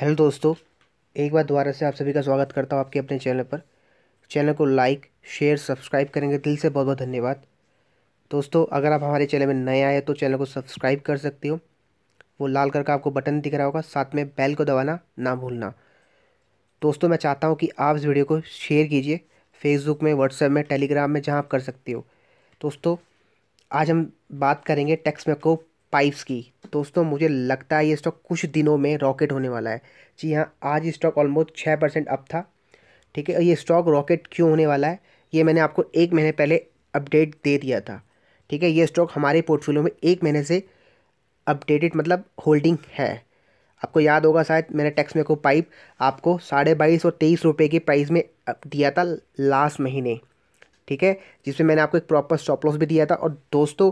Hello दोस्तों एक बार दोबारा से आप सभी का स्वागत करता हूँ आपके अपने चैनल पर चैनल को लाइक शेयर सब्सक्राइब करेंगे दिल से बहुत बहुत धन्यवाद दोस्तों अगर आप हमारे चैनल में नए आए तो चैनल को सब्सक्राइब कर सकते हो वो लाल कलर का आपको बटन दिख रहा होगा साथ में बेल को दबाना ना भूलना दोस्तों मैं चाहता हूँ कि आप इस वीडियो को शेयर कीजिए फेसबुक में व्हाट्सएप में टेलीग्राम में जहाँ आप कर सकते हो दोस्तों आज हम बात करेंगे टैक्स को पाइप्स की दोस्तों मुझे लगता है ये स्टॉक कुछ दिनों में रॉकेट होने वाला है जी हाँ आज स्टॉक ऑलमोस्ट छः परसेंट अप था ठीक है ये स्टॉक रॉकेट क्यों होने वाला है ये मैंने आपको एक महीने पहले अपडेट दे दिया था ठीक है ये स्टॉक हमारे पोर्टफोलियो में एक महीने से अपडेटेड मतलब होल्डिंग है आपको याद होगा शायद मैंने टैक्स में को पाइप आपको साढ़े बाईस और तेईस रुपये के प्राइस में दिया था लास्ट महीने ठीक है जिसमें मैंने आपको एक प्रॉपर स्टॉप लॉस भी दिया था और दोस्तों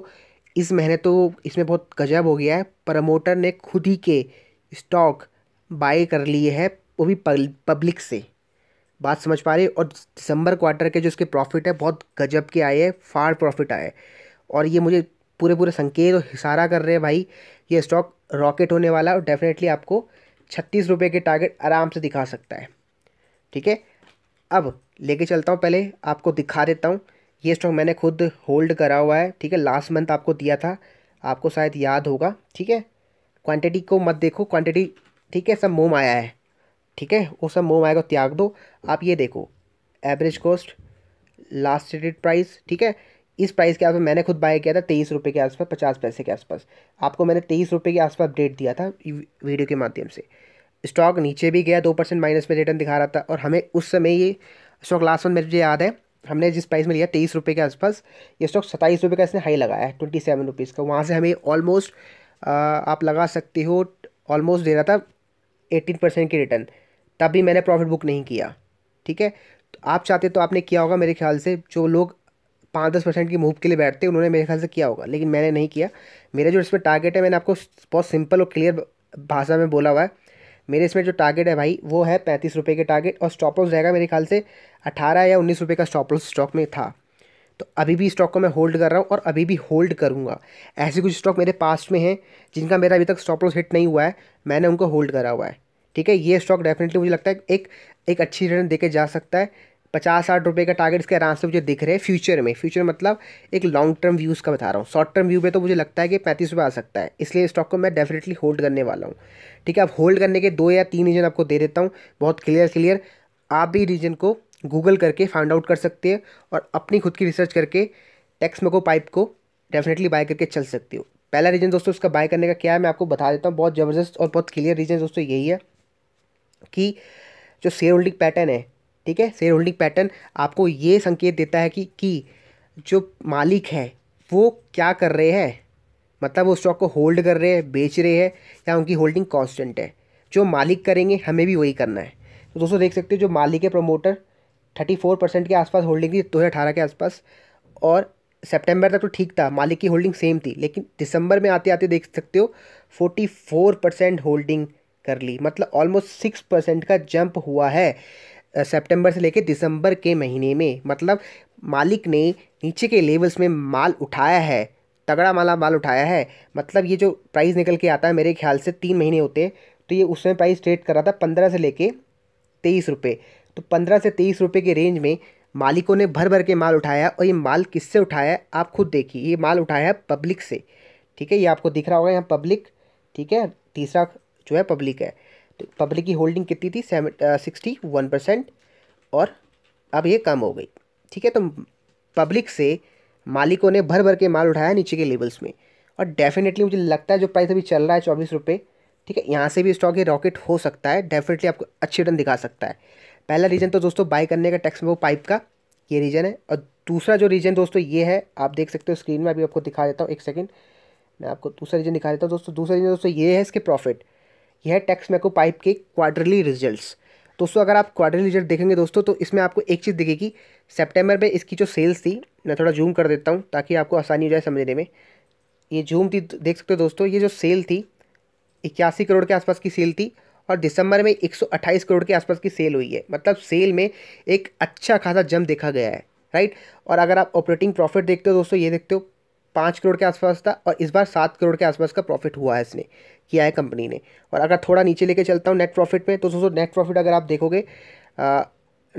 इस महीने तो इसमें बहुत गजब हो गया है प्रमोटर ने खुद ही के स्टॉक बाय कर लिए हैं वो भी पब्लिक से बात समझ पा रही और दिसंबर क्वार्टर के जो इसके प्रॉफिट है बहुत गजब के आए हैं फाड़ प्रॉफिट आए और ये मुझे पूरे पूरे संकेत और इशारा कर रहे हैं भाई ये स्टॉक रॉकेट होने वाला है और डेफिनेटली आपको छत्तीस रुपये के टारगेट आराम से दिखा सकता है ठीक है अब लेके चलता हूँ पहले आपको दिखा देता हूँ ये स्टॉक मैंने खुद होल्ड करा हुआ है ठीक है लास्ट मंथ आपको दिया था आपको शायद याद होगा ठीक है क्वांटिटी को मत देखो क्वांटिटी ठीक है सब मोम आया है ठीक है वो सब मोम आएगा त्याग दो आप ये देखो average cost last rated price ठीक है इस प्राइस के आसपास मैंने खुद बाय किया था तेईस रुपये के आसपास पचास पैसे के आसपास आपको मैंने तेईस रुपये के आसपास अपडेट दिया था वीडियो के माध्यम से स्टॉक नीचे भी गया दो परसेंट माइनस में रिटर्न दिखा रहा था और हमें उस समय ये स्टॉक लास्ट वन मुझे याद है हमने जिस प्राइस में लिया तेईस रुपये के आसपास ये स्टॉक सत्ताईस रुपये का इसने हाई लगाया है ट्वेंटी सेवन रुपीज़ का वहाँ से हमें ऑलमोस्ट आप लगा सकते हो ऑलमोस्ट दे रहा था एटीन परसेंट की रिटर्न तब भी मैंने प्रॉफिट बुक नहीं किया ठीक है तो आप चाहते तो आपने किया होगा मेरे ख्याल से जो लोग पाँच दस परसेंट की मूव के लिए बैठते उन्होंने मेरे ख्याल से किया होगा लेकिन मैंने नहीं किया मेरा जो इसमें टारगेट है मैंने आपको बहुत सिंपल और क्लियर भाषा में बोला हुआ है मेरे इसमें जो टारगेट है भाई वो है पैंतीस रुपये के टारगेट और स्टॉप लॉस रहेगा मेरे ख्याल से अठारह या उन्नीस रुपये का स्टॉप लॉस स्टॉक में था तो अभी भी स्टॉक को मैं होल्ड कर रहा हूँ और अभी भी होल्ड करूँगा ऐसे कुछ स्टॉक मेरे पास्ट में हैं जिनका मेरा अभी तक स्टॉप लॉस हिट नहीं हुआ है मैंने उनको होल्ड करा हुआ है ठीक है ये स्टॉक डेफिनेटली मुझे लगता है एक एक अच्छी रिटर्न दे जा सकता है पचास साठ रुपये का टारगेट इसके आराम से मुझे दिख रहे हैं फ्यूचर में फ्यूचर मतलब एक लॉन्ग टर्म व्यूज़ का बता रहा हूँ शॉर्ट टर्म व्यू में तो मुझे लगता है कि पैंतीस रुपये आ सकता है इसलिए स्टॉक को मैं डेफिनेटली होल्ड करने वाला हूँ ठीक है अब होल्ड करने के दो या तीन रीजन आपको दे देता हूँ बहुत क्लियर क्लियर आप भी रीजन को गूगल करके फाइंड आउट कर सकते हैं और अपनी खुद की रिसर्च करके मको पाइप को डेफिनेटली बाय करके चल सकती हो पहला रीजन दोस्तों इसका बाय करने का क्या है मैं आपको बता देता हूँ बहुत ज़बरदस्त और बहुत क्लियर रीजन दोस्तों यही है कि जो शेयर होल्डिंग पैटर्न है ठीक है शेयर होल्डिंग पैटर्न आपको ये संकेत देता है कि कि जो मालिक है वो क्या कर रहे हैं मतलब वो स्टॉक को होल्ड कर रहे हैं बेच रहे हैं या उनकी होल्डिंग कांस्टेंट है जो मालिक करेंगे हमें भी वही करना है तो दोस्तों देख सकते हो जो मालिक है प्रमोटर थर्टी फोर परसेंट के आसपास होल्डिंग थी दो हज़ार अठारह के आसपास और सितंबर तक तो ठीक था मालिक की होल्डिंग सेम थी लेकिन दिसंबर में आते आते देख सकते हो फोर्टी फोर परसेंट होल्डिंग कर ली मतलब ऑलमोस्ट सिक्स परसेंट का जंप हुआ है सितंबर से लेकर दिसंबर के महीने में मतलब मालिक ने नीचे के लेवल्स में माल उठाया है तगड़ा माला माल उठाया है मतलब ये जो प्राइस निकल के आता है मेरे ख्याल से तीन महीने होते तो ये उसमें प्राइस ट्रेड कर रहा था पंद्रह से लेके तेईस रुपये तो पंद्रह से तेईस रुपये के रेंज में मालिकों ने भर भर के माल उठाया और ये माल किससे उठाया आप खुद देखिए ये माल उठाया है पब्लिक से ठीक है ये आपको दिख रहा होगा यहाँ पब्लिक ठीक है तीसरा जो है पब्लिक है तो पब्लिक की होल्डिंग कितनी थी सिक्सटी वन परसेंट और अब ये कम हो गई ठीक है तो पब्लिक से मालिकों ने भर भर के माल उठाया नीचे के लेवल्स में और डेफिनेटली मुझे लगता है जो प्राइस अभी चल रहा है चौबीस रुपये ठीक है यहाँ से भी स्टॉक ये रॉकेट हो सकता है डेफिनेटली आपको अच्छी रिटर्न दिखा सकता है पहला रीजन तो दोस्तों बाई करने का टैक्स में वो पाइप का ये रीजन है और दूसरा जो रीजन दोस्तों ये है आप देख सकते हो स्क्रीन में अभी आपको दिखा देता हूँ एक सेकेंड मैं आपको दूसरा रीजन दिखा देता हूँ दोस्तों दूसरा रीजन दोस्तों ये है इसके प्रॉफिट यह टैक्स मैको पाइप के क्वार्टरली रिजल्ट्स दोस्तों अगर आप क्वार्टरली रिजल्ट देखेंगे दोस्तों तो इसमें आपको एक चीज़ दिखेगी सेप्टेम्बर में इसकी जो सेल्स थी मैं थोड़ा जूम कर देता हूँ ताकि आपको आसानी हो जाए समझने में ये जूम थी तो देख सकते हो दोस्तों ये जो सेल थी इक्यासी करोड़ के आसपास की सेल थी और दिसंबर में 128 करोड़ के आसपास की सेल हुई है मतलब सेल में एक अच्छा खासा जम देखा गया है राइट और अगर आप ऑपरेटिंग प्रॉफिट देखते हो दोस्तों ये देखते हो पाँच करोड़ के आसपास था और इस बार सात करोड़ के आसपास का प्रॉफिट हुआ है इसने किया है कंपनी ने और अगर थोड़ा नीचे लेके चलता हूँ नेट प्रॉफिट में तो दोस्तों नेट प्रॉफिट अगर आप देखोगे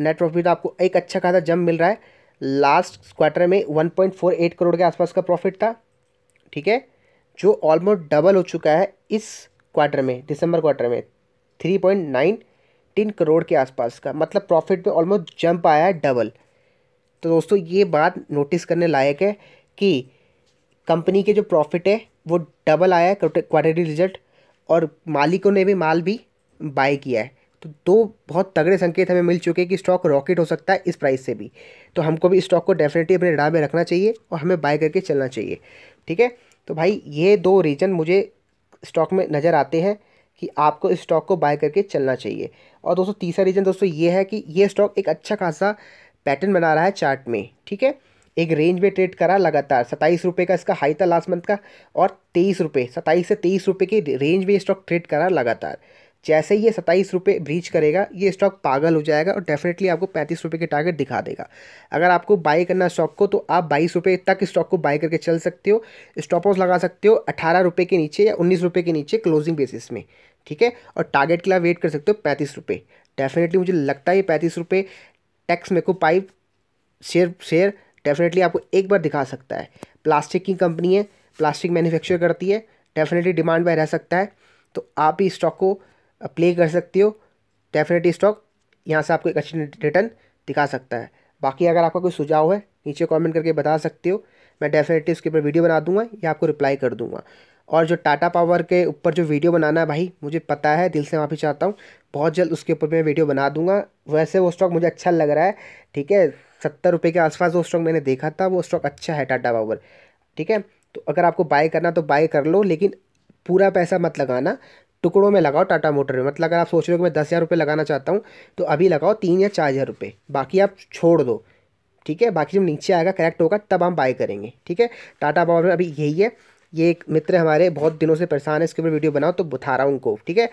नेट प्रॉफिट आपको एक अच्छा खासा जम मिल रहा है लास्ट क्वार्टर में one point four eight crore के आसपास का प्रॉफिट था ठीक है जो ऑलमोस्ट डबल हो चुका है इस क्वार्टर में दिसंबर क्वार्टर में थ्री पॉइंट नाइन करोड़ के आसपास का मतलब प्रॉफिट पे ऑलमोस्ट जंप आया है डबल तो दोस्तों ये बात नोटिस करने लायक है कि कंपनी के जो प्रॉफिट है वो डबल आया है क्वार्टरली रिजल्ट और मालिकों ने भी माल भी बाय किया है तो दो बहुत तगड़े संकेत हमें मिल चुके हैं कि स्टॉक रॉकेट हो सकता है इस प्राइस से भी तो हमको भी स्टॉक को डेफिनेटली अपने राडार में रखना चाहिए और हमें बाय करके चलना चाहिए ठीक है तो भाई ये दो रीज़न मुझे स्टॉक में नज़र आते हैं कि आपको इस स्टॉक को बाय करके चलना चाहिए और दोस्तों तीसरा रीज़न दोस्तों ये है कि ये स्टॉक एक अच्छा खासा पैटर्न बना रहा है चार्ट में ठीक है एक रेंज में ट्रेड करा लगातार सत्ताईस रुपये का इसका हाई था लास्ट मंथ का और तेईस रुपये सत्ताईस से तेईस रुपये की रेंज में स्टॉक ट्रेड करा लगातार जैसे ही ये सत्ताईस रुपये ब्रीच करेगा ये स्टॉक पागल हो जाएगा और डेफिनेटली आपको पैंतीस रुपये के टारगेट दिखा देगा अगर आपको बाई करना स्टॉक को तो आप बाईस रुपये तक स्टॉक को बाय करके चल सकते हो स्टॉप लगा सकते हो अठारह रुपये के नीचे या उन्नीस रुपये के नीचे क्लोजिंग बेसिस में ठीक है और टारगेट के लिए वेट कर सकते हो पैंतीस रुपये डेफिनेटली मुझे लगता है ये पैंतीस रुपये टैक्स मेको पाइप शेयर शेयर डेफिनेटली आपको एक बार दिखा सकता है प्लास्टिक की कंपनी है प्लास्टिक मैन्युफैक्चर करती है डेफिनेटली डिमांड में रह सकता है तो आप इस स्टॉक को प्ले कर सकते हो डेफिनेटली स्टॉक यहाँ से आपको एक अच्छी रिटर्न दिखा सकता है बाकी अगर आपका कोई सुझाव है नीचे कमेंट करके बता सकते हो मैं डेफिनेटली उसके ऊपर वीडियो बना दूंगा या आपको रिप्लाई कर दूंगा और जो टाटा पावर के ऊपर जो वीडियो बनाना है भाई मुझे पता है दिल से माफ़ी चाहता हूँ बहुत जल्द उसके ऊपर मैं वीडियो बना दूंगा वैसे वो स्टॉक मुझे अच्छा लग रहा है ठीक है सत्तर रुपये के आसपास वो स्टॉक मैंने देखा था वो स्टॉक अच्छा है टाटा पावर ठीक है तो अगर आपको बाय करना तो बाय कर लो लेकिन पूरा पैसा मत लगाना टुकड़ों में लगाओ टाटा मोटर में मतलब अगर आप सोच रहे हो कि मैं दस हज़ार रुपये लगाना चाहता हूँ तो अभी लगाओ तीन या चार हज़ार रुपये बाकी आप छोड़ दो ठीक है बाकी जब नीचे आएगा करेक्ट होगा तब हम बाय करेंगे ठीक है टाटा पावर में अभी यही है ये एक मित्र हमारे बहुत दिनों से परेशान है इसके ऊपर वीडियो बनाओ तो बता रहा हूँ उनको ठीक है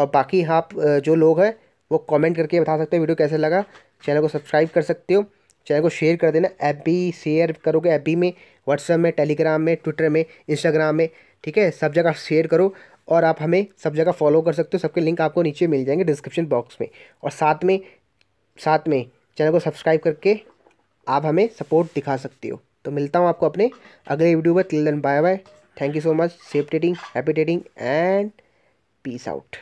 और बाकी आप जो लोग हैं वो कमेंट करके बता सकते हो वीडियो कैसे लगा चैनल को सब्सक्राइब कर सकते हो चैनल को शेयर कर देना ऐप भी शेयर करोगे ऐप भी में व्हाट्सएप में टेलीग्राम में ट्विटर में इंस्टाग्राम में ठीक है सब जगह शेयर करो और आप हमें सब जगह फॉलो कर सकते हो सबके लिंक आपको नीचे मिल जाएंगे डिस्क्रिप्शन बॉक्स में और साथ में साथ में चैनल को सब्सक्राइब करके आप हमें सपोर्ट दिखा सकते हो तो मिलता हूँ आपको अपने अगले वीडियो में तिल दिन bye bye Thank you so much. Safe trading, happy trading and peace out.